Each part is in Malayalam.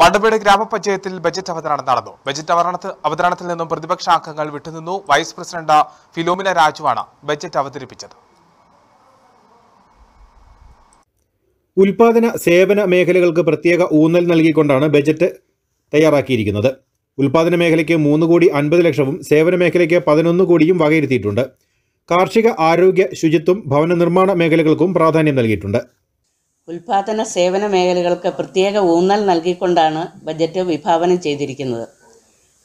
വണ്ടപ്പേട് ഗ്രാമപഞ്ചായത്തിൽ ബജറ്റ് അവതരണം നടന്നു ബജറ്റ് അവതരണത്ത് അവതരണത്തിൽ നിന്നും പ്രതിപക്ഷ അംഗങ്ങൾ വിട്ടുനിന്നു വൈസ് പ്രസിഡന്റ് ഫിലോമിന രാജുവാണ് ബജറ്റ് അവതരിപ്പിച്ചത് ഉൽപാദന സേവന മേഖലകൾക്ക് പ്രത്യേക ഊന്നൽ നൽകിക്കൊണ്ടാണ് ബജറ്റ് തയ്യാറാക്കിയിരിക്കുന്നത് ഉൽപാദന മേഖലയ്ക്ക് മൂന്ന് കോടി അൻപത് ലക്ഷവും സേവന മേഖലയ്ക്ക് പതിനൊന്ന് കോടിയും വകയിരുത്തിയിട്ടുണ്ട് കാർഷിക ആരോഗ്യ ശുചിത്വം ഭവന നിർമ്മാണ മേഖലകൾക്കും പ്രാധാന്യം നൽകിയിട്ടുണ്ട് ഉൽപാദന സേവന മേഖലകൾക്ക് പ്രത്യേക ഊന്നൽ നൽകിക്കൊണ്ടാണ് ബജറ്റ് വിഭാവനം ചെയ്തിരിക്കുന്നത്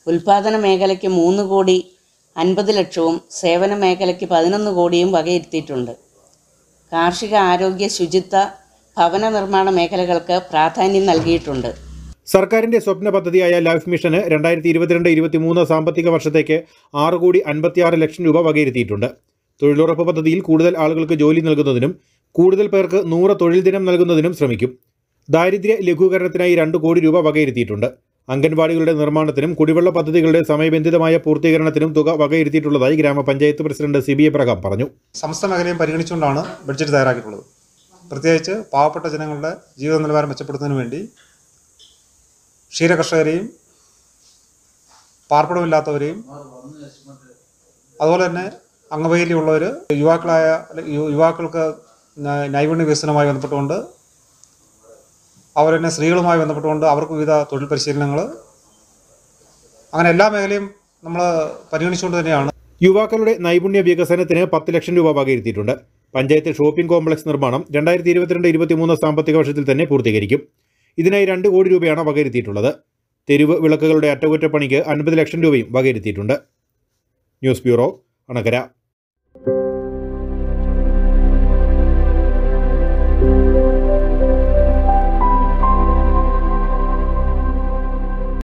ഉൽപാദന മേഖലയ്ക്ക് മൂന്ന് കോടി അൻപത് ലക്ഷവും സേവന മേഖലയ്ക്ക് പതിനൊന്ന് കോടിയും വകയിരുത്തിയിട്ടുണ്ട് കാർഷിക ആരോഗ്യ ശുചിത്വ ഭവന നിർമ്മാണ മേഖലകൾക്ക് പ്രാധാന്യം നൽകിയിട്ടുണ്ട് സർക്കാരിന്റെ സ്വപ്ന പദ്ധതിയായ ലൈഫ് മിഷന് രണ്ടായിരത്തി ഇരുപത്തിരണ്ട് മൂന്ന് സാമ്പത്തിക വർഷത്തേക്ക് ആറ് കോടി അൻപത്തിയാറ് ലക്ഷം രൂപ വകയിരുത്തിയിട്ടുണ്ട് തൊഴിലുറപ്പ് പദ്ധതിയിൽ കൂടുതൽ ആളുകൾക്ക് ജോലി നൽകുന്നതിനും കൂടുതൽ പേർക്ക് നൂറ് തൊഴിൽ ദിനം നൽകുന്നതിനും ശ്രമിക്കും ദാരിദ്ര്യ ലഘൂകരണത്തിനായി രണ്ട് കോടി രൂപ വകയിരുത്തിയിട്ടുണ്ട് അംഗൻവാടികളുടെ നിർമ്മാണത്തിനും കുടിവെള്ള പദ്ധതികളുടെ സമയബന്ധിതമായ പൂർത്തീകരണത്തിനും തുക വകയിരുത്തിയിട്ടുള്ളതായി ഗ്രാമപഞ്ചായത്ത് പ്രസിഡന്റ് സി ബി എ പ്രകാം പറഞ്ഞു സമസ്ത മേഖലയും പരിഗണിച്ചുകൊണ്ടാണ് ബഡ്ജറ്റ് തയ്യാറാക്കിയിട്ടുള്ളത് പ്രത്യേകിച്ച് പാവപ്പെട്ട ജനങ്ങളുടെ ജീവിത നിലവാരം മെച്ചപ്പെടുത്തുന്നതിന് വേണ്ടി ക്ഷീരകർഷകരെയും പാർപ്പിടമില്ലാത്തവരെയും അതുപോലെ തന്നെ അംഗവൈകല്യമുള്ളവർ യുവാക്കളായ യുവാക്കൾക്ക് നൈപുണ്യ വികസനവുമായി ബന്ധപ്പെട്ടുകൊണ്ട് അവർ തന്നെ സ്ത്രീകളുമായി ബന്ധപ്പെട്ടുകൊണ്ട് അവർക്ക് വിവിധ തൊഴിൽ പരിശീലനങ്ങൾ അങ്ങനെ എല്ലാ മേഖലയും നമ്മൾ പരിഗണിച്ചുകൊണ്ട് തന്നെയാണ് യുവാക്കളുടെ നൈപുണ്യ വികസനത്തിന് പത്ത് ലക്ഷം രൂപ വകയിരുത്തിയിട്ടുണ്ട് പഞ്ചായത്ത് ഷോപ്പിംഗ് കോംപ്ലക്സ് നിർമ്മാണം രണ്ടായിരത്തി ഇരുപത്തിരണ്ട് ഇരുപത്തിമൂന്ന് സാമ്പത്തിക വർഷത്തിൽ തന്നെ പൂർത്തീകരിക്കും ഇതിനായി രണ്ട് കോടി രൂപയാണ് വകയിരുത്തിയിട്ടുള്ളത് തെരുവ് വിളക്കുകളുടെ അറ്റകുറ്റപ്പണിക്ക് അൻപത് ലക്ഷം രൂപയും വകയിരുത്തിയിട്ടുണ്ട് ന്യൂസ് ബ്യൂറോ അണക്കര